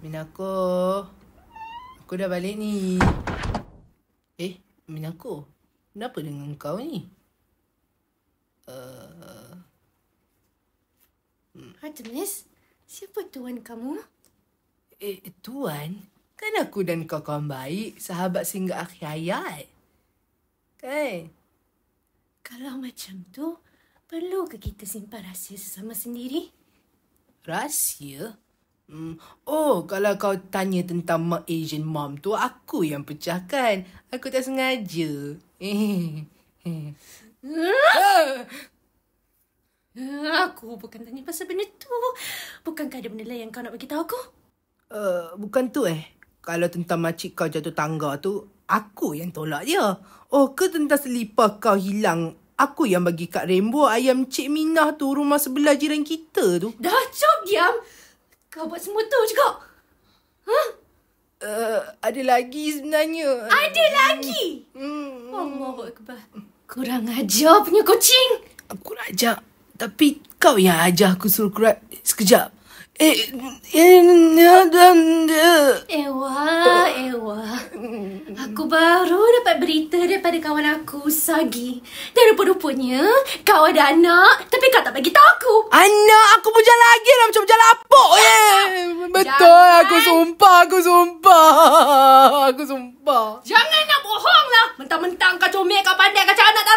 Minako. Aku dah balik ni. Eh, Minako. Kenapa dengan kau ni? Uh... Artemis, siapa tuan kamu? Eh, tuan? Kan aku dan kau kawan baik, sahabat sehingga akhir hayat. Kan? Kalau macam tu, perlu ke kita simpan rahsia sesama sendiri? Rahsia? Rahsia? Hmm. Oh, kalau kau tanya tentang mak Asian mom tu, aku yang pecahkan. Aku tak sengaja. aku bukan tanya pasal benda tu. Bukankah ada benda lain yang kau nak beritahu aku? Uh, bukan tu eh. Kalau tentang makcik kau jatuh tangga tu, aku yang tolak dia. Oh, ke tentang selipar kau hilang? Aku yang bagi Kak Rainbow ayam Cik Minah tu rumah sebelah jiran kita tu. Dah cop diam! Kau buat semua tu juga. Huh? Ha? Eh, uh, ada lagi sebenarnya. Ada lagi? Hmm. buat Akbar. Kurang ajar punya kucing. Aku nak ajar. Tapi kau yang ajar aku suruh kurat sekejap. Eh, eh, dan dia. Ya, ya, ya. Ewa, Ewa. Aku baru dapat berita daripada kawan aku, Sagi. Dan rupa-rupanya, kau ada anak tapi kau tak bagi tahu aku. Anak aku pun jalan lagi dalam sumpah, aku sumpah. Aku sumpah. Jangan nak bohong lah. Mentang-mentang kau comel, kau pandai, kau cakap nak